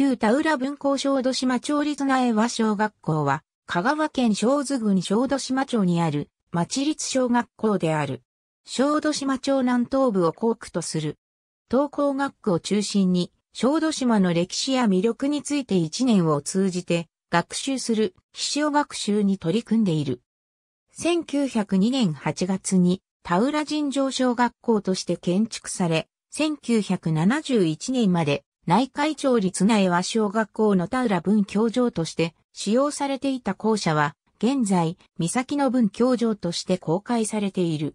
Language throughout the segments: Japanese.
旧田浦文庫小豆島町立苗和小学校は、香川県小津郡小豆島町にある、町立小学校である。小豆島町南東部を校区とする。東校学区を中心に、小豆島の歴史や魅力について1年を通じて、学習する、秘書学習に取り組んでいる。1902年8月に、田浦尋常小学校として建築され、1971年まで内海町立内和小学校の田浦文教場として使用されていた校舎は、現在、三崎の文教場として公開されている。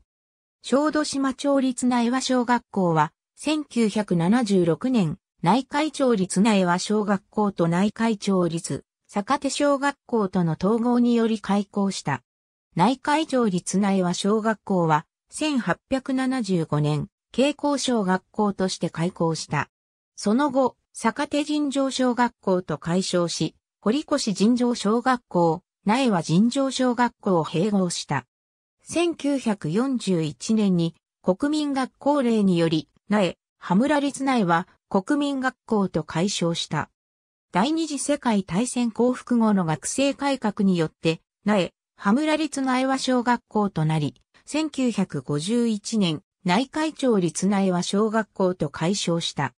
小戸島町立内和小学校は、1976年、内海町立内和小学校と内海町立、坂手小学校との統合により開校した。内海町立内和小学校は、1875年、慶光小学校として開校した。その後、坂手尋常小学校と解消し、堀越尋常小学校、苗は尋常小学校を併合した。1941年に国民学校令により、苗、羽村立苗は国民学校と解消した。第二次世界大戦降伏後の学生改革によって、苗、羽村立苗は小学校となり、1951年、内会長立苗は小学校と解消した。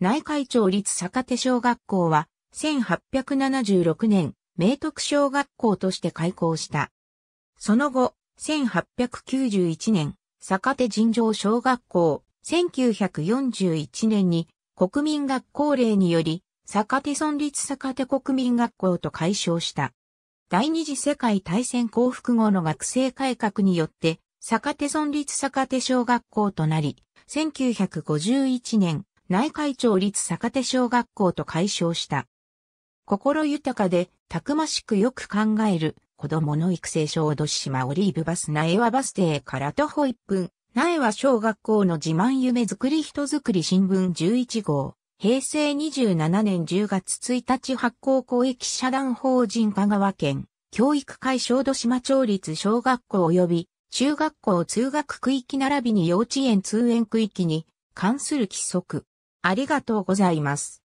内海町立坂手小学校は、1876年、明徳小学校として開校した。その後、1891年、坂手尋常小学校、1941年に国民学校令により、坂手村立坂手国民学校と改称した。第二次世界大戦降伏後の学生改革によって、坂手村立坂手小学校となり、1951年、内海町立坂手小学校と解消した。心豊かで、たくましくよく考える、子供の育成小土島オリーブバス苗和バス停から徒歩1分、苗和小学校の自慢夢作り人作り新聞11号、平成27年10月1日発行公益社団法人香川県、教育会小土島町立小学校及び、中学校通学区域並びに幼稚園通園区域に関する規則、ありがとうございます。